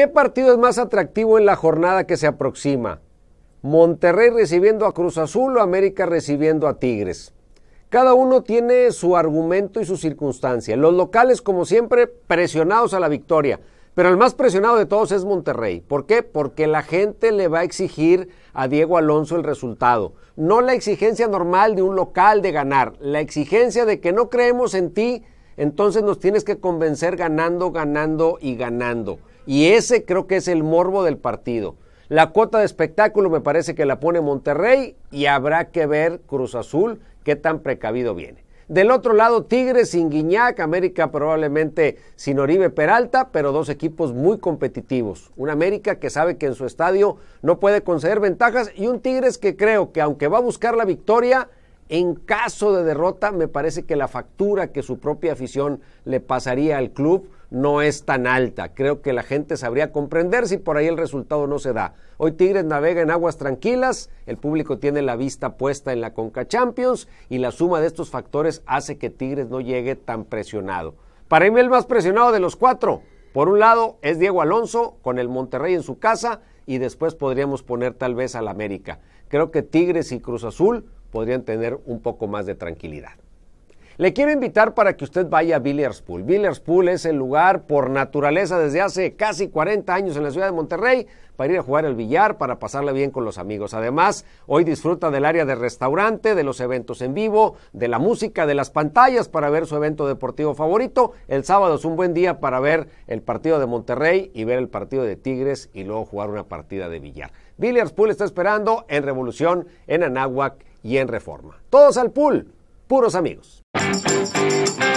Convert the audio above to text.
¿Qué partido es más atractivo en la jornada que se aproxima? Monterrey recibiendo a Cruz Azul o América recibiendo a Tigres. Cada uno tiene su argumento y su circunstancia. Los locales, como siempre, presionados a la victoria. Pero el más presionado de todos es Monterrey. ¿Por qué? Porque la gente le va a exigir a Diego Alonso el resultado. No la exigencia normal de un local de ganar, la exigencia de que no creemos en ti, entonces nos tienes que convencer ganando, ganando y ganando. Y ese creo que es el morbo del partido. La cuota de espectáculo me parece que la pone Monterrey y habrá que ver Cruz Azul qué tan precavido viene. Del otro lado, Tigres sin Guiñac, América probablemente sin Oribe Peralta, pero dos equipos muy competitivos. Un América que sabe que en su estadio no puede conceder ventajas y un Tigres que creo que aunque va a buscar la victoria, en caso de derrota, me parece que la factura que su propia afición le pasaría al club no es tan alta. Creo que la gente sabría comprender si por ahí el resultado no se da. Hoy Tigres navega en aguas tranquilas, el público tiene la vista puesta en la Conca Champions y la suma de estos factores hace que Tigres no llegue tan presionado. Para mí el más presionado de los cuatro, por un lado es Diego Alonso con el Monterrey en su casa y después podríamos poner tal vez al América. Creo que Tigres y Cruz Azul podrían tener un poco más de tranquilidad. Le quiero invitar para que usted vaya a Billiards Pool es el lugar por naturaleza desde hace casi 40 años en la ciudad de Monterrey para ir a jugar al billar, para pasarla bien con los amigos. Además, hoy disfruta del área de restaurante, de los eventos en vivo, de la música, de las pantallas para ver su evento deportivo favorito. El sábado es un buen día para ver el partido de Monterrey y ver el partido de Tigres y luego jugar una partida de billar. Billiards Pool está esperando en Revolución, en Anáhuac y en Reforma. Todos al pool, puros amigos. Thank you.